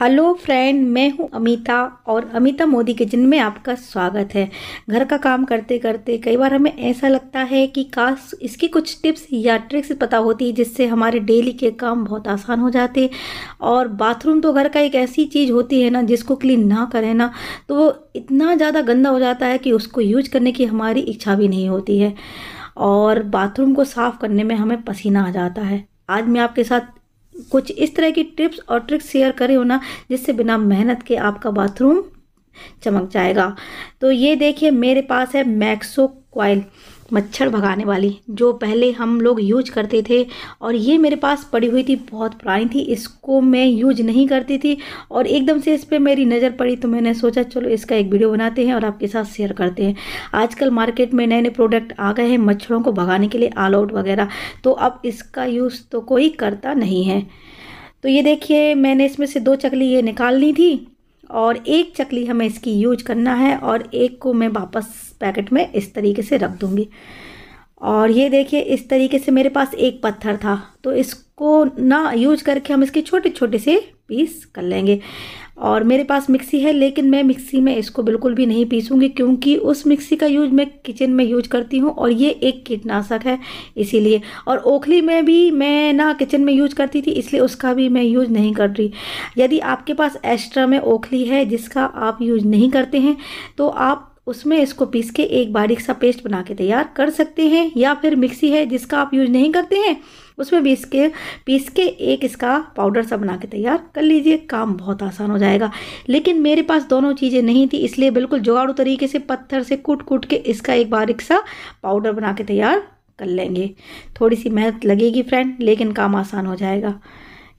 hello friend मैं हूं अमिता और अमिता मोदी किचन में आपका स्वागत है घर का काम करते करते कई बार हमें ऐसा लगता है कि काश इसकी कुछ टिप्स या ट्रिक्स पता होती जिससे हमारे डेली के काम बहुत आसान हो जाते और बाथरूम तो घर का एक ऐसी चीज़ होती है ना जिसको क्लीन ना करें ना तो वो इतना ज़्यादा गंदा हो जाता है कि उसको यूज करने की हमारी इच्छा भी नहीं होती है और बाथरूम को साफ़ करने में हमें पसीना आ जाता है आज मैं आपके साथ कुछ इस तरह की टिप्स और ट्रिक्स शेयर करे हो ना जिससे बिना मेहनत के आपका बाथरूम चमक जाएगा तो ये देखिए मेरे पास है मैक्सो क्वाइल मच्छर भगाने वाली जो पहले हम लोग यूज करते थे और ये मेरे पास पड़ी हुई थी बहुत पुरानी थी इसको मैं यूज नहीं करती थी और एकदम से इस पर मेरी नज़र पड़ी तो मैंने सोचा चलो इसका एक वीडियो बनाते हैं और आपके साथ शेयर करते हैं आजकल मार्केट में नए नए प्रोडक्ट आ गए हैं मच्छरों को भगाने के लिए ऑल आउट वगैरह तो अब इसका यूज़ तो कोई करता नहीं है तो ये देखिए मैंने इसमें से दो चकली ये निकालनी थी और एक चकली हमें इसकी यूज करना है और एक को मैं वापस पैकेट में इस तरीके से रख दूँगी और ये देखिए इस तरीके से मेरे पास एक पत्थर था तो इसको ना यूज करके हम इसके छोटे छोटे से पीस कर लेंगे और मेरे पास मिक्सी है लेकिन मैं मिक्सी में इसको बिल्कुल भी नहीं पीसूँगी क्योंकि उस मिक्सी का यूज मैं किचन में यूज करती हूँ और ये एक कीटनाशक है इसीलिए और ओखली में भी मैं ना किचन में यूज करती थी इसलिए उसका भी मैं यूज नहीं कर रही यदि आपके पास एक्स्ट्रा में ओखली है जिसका आप यूज नहीं करते हैं तो आप उसमें इसको पीस के एक बारीक सा पेस्ट बना के तैयार कर सकते हैं या फिर मिक्सी है जिसका आप यूज नहीं करते हैं उसमें भी इसके पीस के एक इसका पाउडर सा बना के तैयार कर लीजिए काम बहुत आसान हो जाएगा लेकिन मेरे पास दोनों चीज़ें नहीं थी इसलिए बिल्कुल जुगाड़ू तरीके से पत्थर से कूट कूट के इसका एक बारीक सा पाउडर बना के तैयार कर लेंगे थोड़ी सी मेहनत लगेगी फ्रेंड लेकिन काम आसान हो जाएगा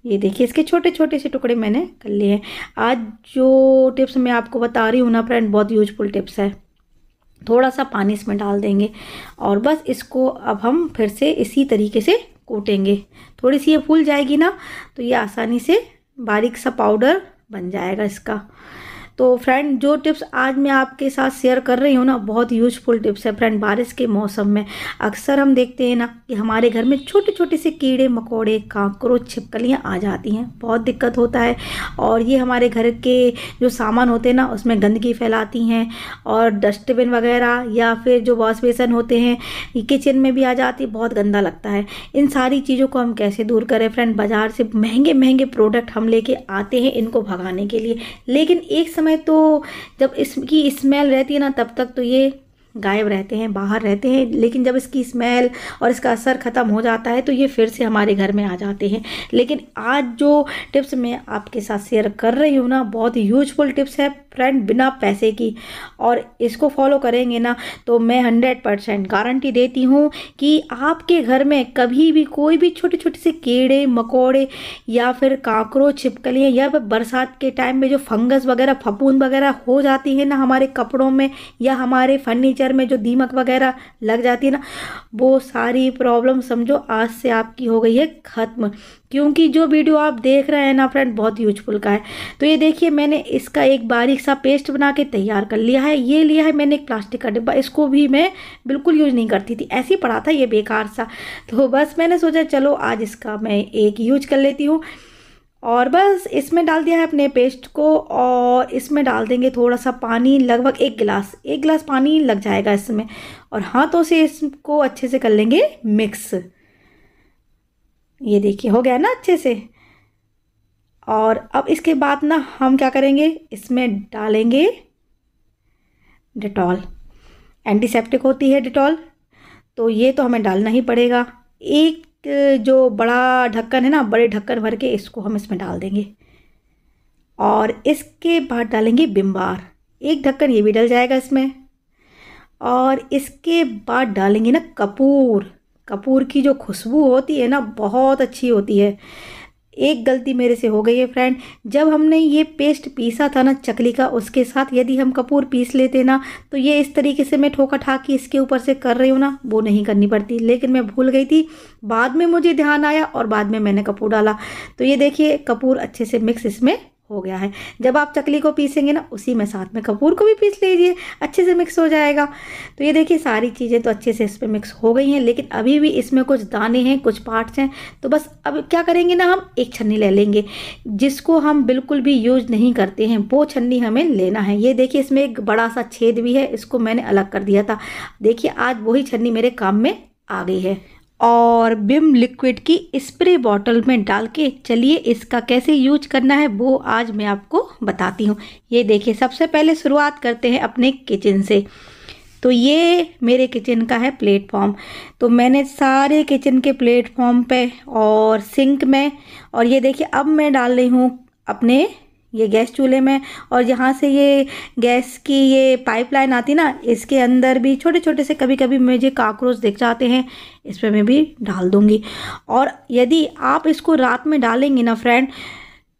ये देखिए इसके छोटे छोटे से टुकड़े मैंने कर लिए हैं आज जो टिप्स मैं आपको बता रही हूँ ना फ्रेंड बहुत यूजफुल टिप्स है थोड़ा सा पानी इसमें डाल देंगे और बस इसको अब हम फिर से इसी तरीके से कोटेंगे थोड़ी सी ये फूल जाएगी ना तो ये आसानी से बारीक सा पाउडर बन जाएगा इसका तो फ्रेंड जो टिप्स आज मैं आपके साथ शेयर कर रही हूँ ना बहुत यूजफुल टिप्स है फ्रेंड बारिश के मौसम में अक्सर हम देखते हैं ना कि हमारे घर में छोटे छोटे से कीड़े मकोड़े कांकरोच छिपकलियाँ आ जाती हैं बहुत दिक्कत होता है और ये हमारे घर के जो सामान होते हैं ना उसमें गंदगी फैलाती हैं और डस्टबिन वगैरह या फिर जो वॉश बेसन होते हैं किचन में भी आ जाती है बहुत गंदा लगता है इन सारी चीज़ों को हम कैसे दूर करें फ्रेंड बाज़ार से महंगे महंगे प्रोडक्ट हम लेके आते हैं इनको भगाने के लिए लेकिन एक समय में तो जब इसकी स्मेल रहती है ना तब तक तो ये गायब रहते हैं बाहर रहते हैं लेकिन जब इसकी स्मेल और इसका असर ख़त्म हो जाता है तो ये फिर से हमारे घर में आ जाते हैं लेकिन आज जो टिप्स मैं आपके साथ शेयर कर रही हूँ ना बहुत ही यूजफुल टिप्स है फ्रेंड बिना पैसे की और इसको फॉलो करेंगे ना तो मैं हंड्रेड परसेंट गारंटी देती हूँ कि आपके घर में कभी भी कोई भी छोटे छोटे से कीड़े मकोड़े या फिर काकरोच छिपकलियाँ या फिर बरसात के टाइम में जो फंगस वगैरह फपून वगैरह हो जाती है ना हमारे कपड़ों में या हमारे फर्नीचर फर्नीचर में जो दीमक वगैरह लग जाती है ना वो सारी प्रॉब्लम समझो आज से आपकी हो गई है ख़त्म क्योंकि जो वीडियो आप देख रहे हैं ना फ्रेंड बहुत यूजफुल का है तो ये देखिए मैंने इसका एक बारीक सा पेस्ट बना के तैयार कर लिया है ये लिया है मैंने एक प्लास्टिक का डिब्बा इसको भी मैं बिल्कुल यूज़ नहीं करती थी ऐसे ही पड़ा था ये बेकार सा तो बस मैंने सोचा चलो आज इसका मैं एक यूज कर लेती हूँ और बस इसमें डाल दिया है अपने पेस्ट को और इसमें डाल देंगे थोड़ा सा पानी लगभग एक गिलास एक गिलास पानी लग जाएगा इसमें और हाथों से इसको अच्छे से कर लेंगे मिक्स ये देखिए हो गया ना अच्छे से और अब इसके बाद ना हम क्या करेंगे इसमें डालेंगे डिटॉल एंटीसेप्टिक होती है डिटॉल तो ये तो हमें डालना ही पड़ेगा एक जो बड़ा ढक्कन है ना बड़े ढक्कन भर के इसको हम इसमें डाल देंगे और इसके बाद डालेंगे बिम्बार एक ढक्कन ये भी डल जाएगा इसमें और इसके बाद डालेंगे ना कपूर कपूर की जो खुशबू होती है ना बहुत अच्छी होती है एक गलती मेरे से हो गई है फ्रेंड जब हमने ये पेस्ट पीसा था ना चकली का उसके साथ यदि हम कपूर पीस लेते ना तो ये इस तरीके से मैं ठोका ठाक के इसके ऊपर से कर रही हूँ ना वो नहीं करनी पड़ती लेकिन मैं भूल गई थी बाद में मुझे ध्यान आया और बाद में मैंने कपूर डाला तो ये देखिए कपूर अच्छे से मिक्स इसमें हो गया है जब आप चकली को पीसेंगे ना उसी में साथ में कपूर को भी पीस लीजिए अच्छे से मिक्स हो जाएगा तो ये देखिए सारी चीज़ें तो अच्छे से इस पर मिक्स हो गई हैं लेकिन अभी भी इसमें कुछ दाने हैं कुछ पार्ट्स हैं तो बस अब क्या करेंगे ना हम एक छन्नी ले लेंगे जिसको हम बिल्कुल भी यूज नहीं करते हैं वो छन्नी हमें लेना है ये देखिए इसमें एक बड़ा सा छेद भी है इसको मैंने अलग कर दिया था देखिए आज वही छन्नी मेरे काम में आ गई है और बिम लिक्विड की स्प्रे बॉटल में डाल के चलिए इसका कैसे यूज करना है वो आज मैं आपको बताती हूँ ये देखिए सबसे पहले शुरुआत करते हैं अपने किचन से तो ये मेरे किचन का है प्लेटफॉर्म तो मैंने सारे किचन के प्लेटफॉर्म पे और सिंक में और ये देखिए अब मैं डाल रही हूँ अपने ये गैस चूल्हे में और यहाँ से ये गैस की ये पाइपलाइन आती ना इसके अंदर भी छोटे छोटे से कभी कभी मुझे काकरोच दिख जाते हैं इस पर मैं भी डाल दूँगी और यदि आप इसको रात में डालेंगे ना फ्रेंड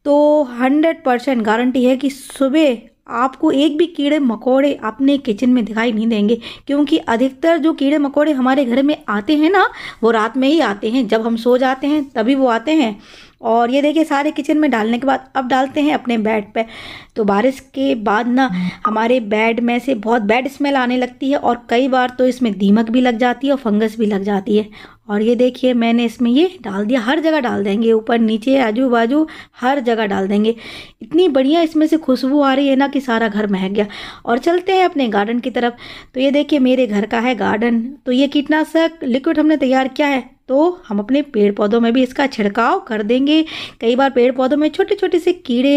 तो हंड्रेड परसेंट गारंटी है कि सुबह आपको एक भी कीड़े मकोड़े अपने किचन में दिखाई नहीं देंगे क्योंकि अधिकतर जो कीड़े मकोड़े हमारे घर में आते हैं ना वो रात में ही आते हैं जब हम सो जाते हैं तभी वो आते हैं और ये देखिए सारे किचन में डालने के बाद अब डालते हैं अपने बेड पे तो बारिश के बाद ना हमारे बेड में से बहुत बैड स्मेल आने लगती है और कई बार तो इसमें दीमक भी लग जाती है और फंगस भी लग जाती है और ये देखिए मैंने इसमें ये डाल दिया हर जगह डाल देंगे ऊपर नीचे आजू बाजू हर जगह डाल देंगे इतनी बढ़िया इसमें से खुशबू आ रही है ना कि सारा घर महक गया और चलते हैं अपने गार्डन की तरफ तो ये देखिए मेरे घर का है गार्डन तो ये कीटनाशक लिक्विड हमने तैयार किया है तो हम अपने पेड़ पौधों में भी इसका छिड़काव कर देंगे कई बार पेड़ पौधों में छोटे छोटे से कीड़े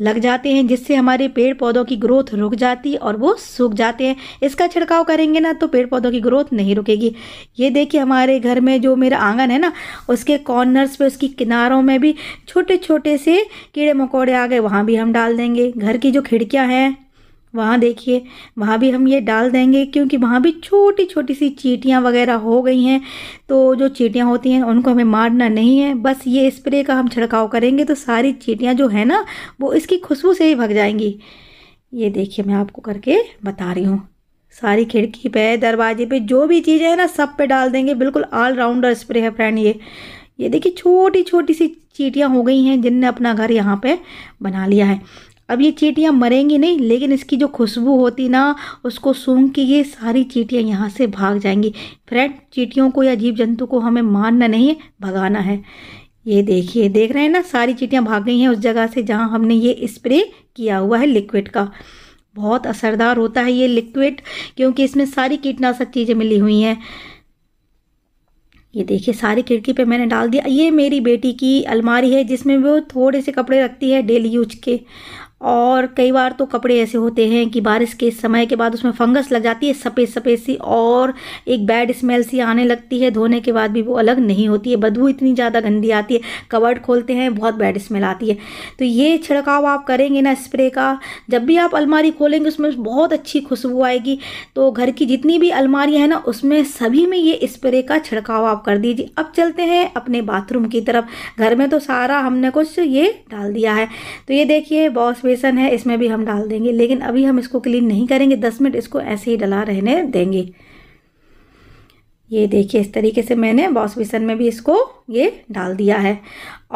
लग जाते हैं जिससे हमारे पेड़ पौधों की ग्रोथ रुक जाती और वो सूख जाते हैं इसका छिड़काव करेंगे ना तो पेड़ पौधों की ग्रोथ नहीं रुकेगी ये देखिए हमारे घर में जो मेरा आंगन है ना उसके कॉर्नर्स पे उसकी किनारों में भी छोटे छोटे से कीड़े मकोड़े आ गए वहाँ भी हम डाल देंगे घर की जो खिड़कियाँ हैं वहाँ देखिए वहाँ भी हम ये डाल देंगे क्योंकि वहाँ भी छोटी छोटी सी चीटियाँ वगैरह हो गई हैं तो जो चीटियाँ होती हैं उनको हमें मारना नहीं है बस ये स्प्रे का हम छिड़काव करेंगे तो सारी चीटियाँ जो है ना वो इसकी खुशबू से ही भग जाएंगी ये देखिए मैं आपको करके बता रही हूँ सारी खिड़की पे दरवाजे पे जो भी चीज़ें हैं ना सब पे डाल देंगे बिल्कुल ऑल राउंडर स्प्रे है फ्रेंड ये ये देखिए छोटी छोटी सी चीटियाँ हो गई हैं जिनने अपना घर यहाँ पे बना लिया है अब ये चीटियाँ मरेंगी नहीं लेकिन इसकी जो खुशबू होती ना उसको सूंघ के ये सारी चीटियाँ यहाँ से भाग जाएंगी फ्रेंड चीटियों को या जीव जंतु को हमें मारना नहीं भगाना है ये देखिए देख रहे हैं ना सारी चीटियाँ भाग गई हैं उस जगह से जहाँ हमने ये स्प्रे किया हुआ है लिक्विड का बहुत असरदार होता है ये लिक्विड क्योंकि इसमें सारी कीटनाशक चीज़ें मिली हुई हैं ये देखिए सारी खिड़की पे मैंने डाल दिया ये मेरी बेटी की अलमारी है जिसमें वो थोड़े से कपड़े रखती है डेली यूज के और कई बार तो कपड़े ऐसे होते हैं कि बारिश के समय के बाद उसमें फंगस लग जाती है सफ़ेद सफ़ेद सी और एक बैड स्मेल सी आने लगती है धोने के बाद भी वो अलग नहीं होती है बदबू इतनी ज़्यादा गंदी आती है कवर्ड खोलते हैं बहुत बैड स्मेल आती है तो ये छिड़काव आप करेंगे ना स्प्रे का जब भी आप अलमारी खोलेंगे उसमें बहुत अच्छी खुशबू आएगी तो घर की जितनी भी अलमारी है ना उसमें सभी में ये स्प्रे का छिड़काव आप कर दीजिए अब चलते हैं अपने बाथरूम की तरफ घर में तो सारा हमने कुछ ये डाल दिया है तो ये देखिए बॉस बेसन है इसमें भी हम डाल देंगे लेकिन अभी हम इसको क्लीन नहीं करेंगे दस मिनट इसको ऐसे ही डला रहने देंगे ये देखिए इस तरीके से मैंने बॉस बेसन में भी इसको ये डाल दिया है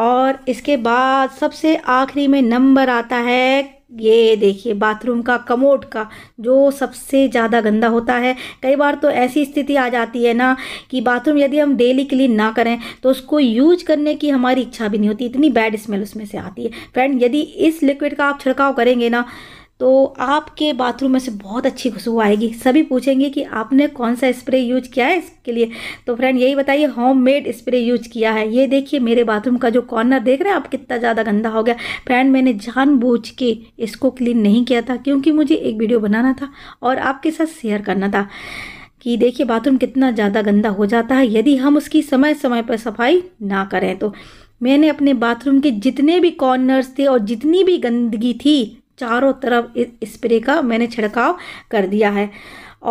और इसके बाद सबसे आखिरी में नंबर आता है ये देखिए बाथरूम का कमोड का जो सबसे ज़्यादा गंदा होता है कई बार तो ऐसी स्थिति आ जाती है ना कि बाथरूम यदि हम डेली क्लीन ना करें तो उसको यूज करने की हमारी इच्छा भी नहीं होती इतनी बैड स्मेल उसमें से आती है फ्रेंड यदि इस लिक्विड का आप छिड़काव करेंगे ना तो आपके बाथरूम में से बहुत अच्छी खुशबू आएगी सभी पूछेंगे कि आपने कौन सा स्प्रे यूज किया है इसके लिए तो फ्रेंड यही बताइए होम मेड स्प्रे यूज किया है ये देखिए मेरे बाथरूम का जो कॉर्नर देख रहे हैं आप कितना ज़्यादा गंदा हो गया फ्रेंड मैंने जानबूझ के इसको क्लीन नहीं किया था क्योंकि मुझे एक वीडियो बनाना था और आपके साथ शेयर करना था कि देखिए बाथरूम कितना ज़्यादा गंदा हो जाता है यदि हम उसकी समय समय पर सफाई ना करें तो मैंने अपने बाथरूम के जितने भी कॉर्नर्स थे और जितनी भी गंदगी थी चारों तरफ इस स्प्रे का मैंने छिड़काव कर दिया है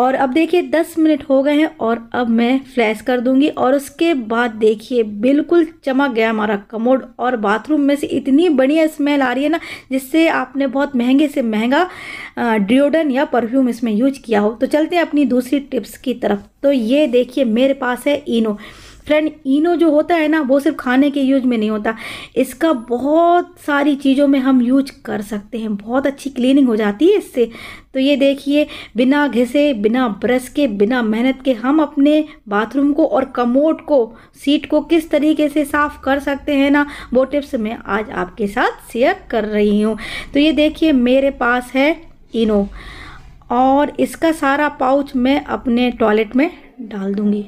और अब देखिए 10 मिनट हो गए हैं और अब मैं फ्लैश कर दूंगी और उसके बाद देखिए बिल्कुल चमक गया हमारा कमोड और बाथरूम में से इतनी बढ़िया स्मेल आ रही है ना जिससे आपने बहुत महंगे से महंगा ड्रियोडन या परफ्यूम इसमें यूज किया हो तो चलते हैं अपनी दूसरी टिप्स की तरफ तो ये देखिए मेरे पास है इनो फ्रेंड इनो जो होता है ना वो सिर्फ खाने के यूज में नहीं होता इसका बहुत सारी चीज़ों में हम यूज कर सकते हैं बहुत अच्छी क्लीनिंग हो जाती है इससे तो ये देखिए बिना घिसे बिना ब्रश के बिना मेहनत के हम अपने बाथरूम को और कमोड को सीट को किस तरीके से साफ़ कर सकते हैं ना वो टिप्स मैं आज आपके साथ शेयर कर रही हूँ तो ये देखिए मेरे पास है इनो और इसका सारा पाउच मैं अपने टॉयलेट में डाल दूँगी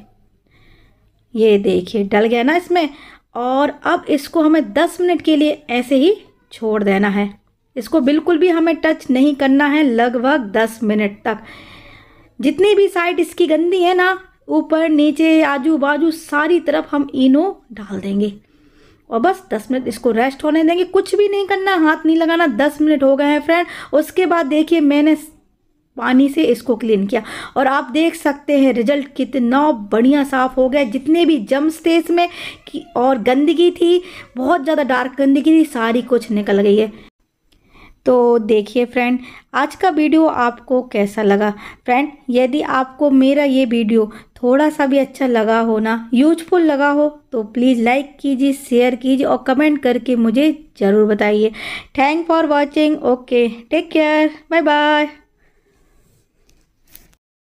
ये देखिए डल गया ना इसमें और अब इसको हमें 10 मिनट के लिए ऐसे ही छोड़ देना है इसको बिल्कुल भी हमें टच नहीं करना है लगभग 10 मिनट तक जितनी भी साइड इसकी गंदी है ना ऊपर नीचे आजू बाजू सारी तरफ हम इनो डाल देंगे और बस दस मिनट इसको रेस्ट होने देंगे कुछ भी नहीं करना हाथ नहीं लगाना दस मिनट हो गए हैं फ्रेंड उसके बाद देखिए मैंने पानी से इसको क्लीन किया और आप देख सकते हैं रिजल्ट कितना बढ़िया साफ़ हो गया जितने भी जम्स थे इसमें और गंदगी थी बहुत ज़्यादा डार्क गंदगी थी सारी कुछ निकल गई है तो देखिए फ्रेंड आज का वीडियो आपको कैसा लगा फ्रेंड यदि आपको मेरा ये वीडियो थोड़ा सा भी अच्छा लगा हो ना यूजफुल लगा हो तो प्लीज़ लाइक कीजिए शेयर कीजिए और कमेंट करके मुझे ज़रूर बताइए thank for watching okay take care bye bye